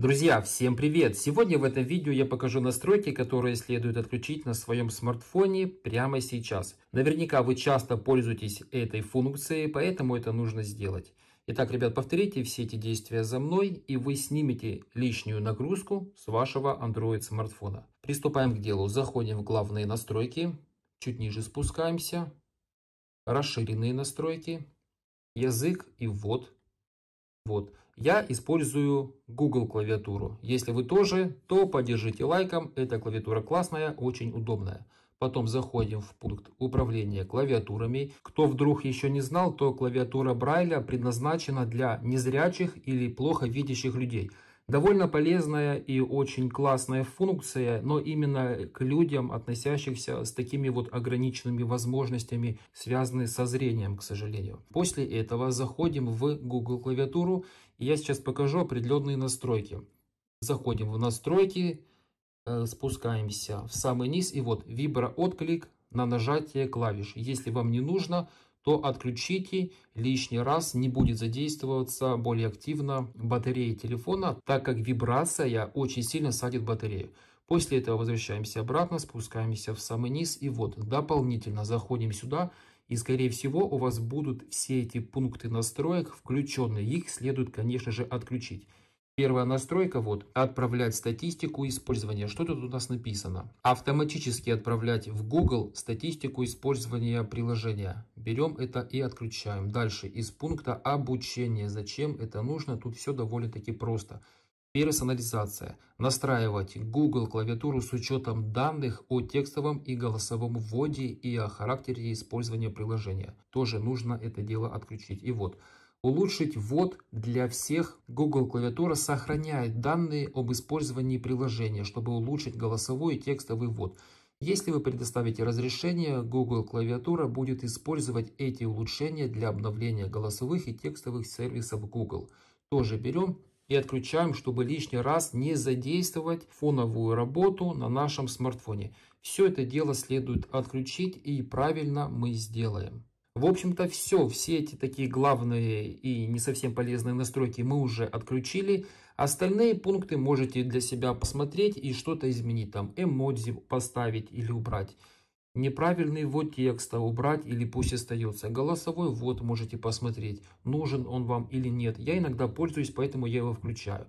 Друзья, всем привет! Сегодня в этом видео я покажу настройки, которые следует отключить на своем смартфоне прямо сейчас. Наверняка вы часто пользуетесь этой функцией, поэтому это нужно сделать. Итак, ребят, повторите все эти действия за мной, и вы снимете лишнюю нагрузку с вашего Android смартфона. Приступаем к делу. Заходим в главные настройки, чуть ниже спускаемся, расширенные настройки, язык и ввод вот, я использую Google клавиатуру. Если вы тоже, то поддержите лайком. Эта клавиатура классная, очень удобная. Потом заходим в пункт управления клавиатурами. Кто вдруг еще не знал, то клавиатура Брайля предназначена для незрячих или плохо видящих людей – Довольно полезная и очень классная функция, но именно к людям, относящихся с такими вот ограниченными возможностями, связанные со зрением, к сожалению. После этого заходим в Google клавиатуру, и я сейчас покажу определенные настройки. Заходим в настройки, э, спускаемся в самый низ, и вот виброотклик на нажатие клавиш. Если вам не нужно, то отключите, лишний раз не будет задействоваться более активно батарея телефона, так как вибрация очень сильно садит батарею. После этого возвращаемся обратно, спускаемся в самый низ и вот дополнительно заходим сюда и скорее всего у вас будут все эти пункты настроек включенные, их следует конечно же отключить. Первая настройка вот «Отправлять статистику использования». Что тут у нас написано? Автоматически отправлять в Google статистику использования приложения. Берем это и отключаем. Дальше из пункта обучения. Зачем это нужно? Тут все довольно-таки просто. Персонализация. Настраивать Google клавиатуру с учетом данных о текстовом и голосовом вводе и о характере использования приложения. Тоже нужно это дело отключить. И вот улучшить ввод для всех. Google клавиатура сохраняет данные об использовании приложения, чтобы улучшить голосовой и текстовый ввод. Если вы предоставите разрешение, Google клавиатура будет использовать эти улучшения для обновления голосовых и текстовых сервисов Google. Тоже берем и отключаем, чтобы лишний раз не задействовать фоновую работу на нашем смартфоне. Все это дело следует отключить и правильно мы сделаем. В общем-то все, все эти такие главные и не совсем полезные настройки мы уже отключили. Остальные пункты можете для себя посмотреть и что-то изменить, там эмодзи поставить или убрать. Неправильный ввод текста убрать или пусть остается. Голосовой ввод можете посмотреть, нужен он вам или нет. Я иногда пользуюсь, поэтому я его включаю.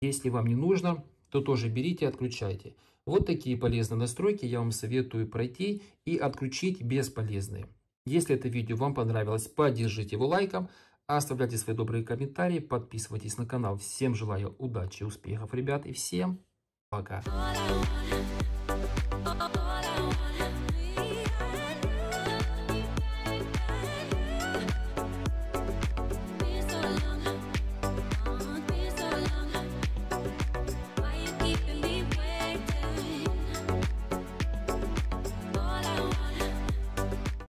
Если вам не нужно, то тоже берите и отключайте. Вот такие полезные настройки я вам советую пройти и отключить бесполезные. Если это видео вам понравилось, поддержите его лайком, оставляйте свои добрые комментарии, подписывайтесь на канал. Всем желаю удачи, успехов, ребят, и всем пока!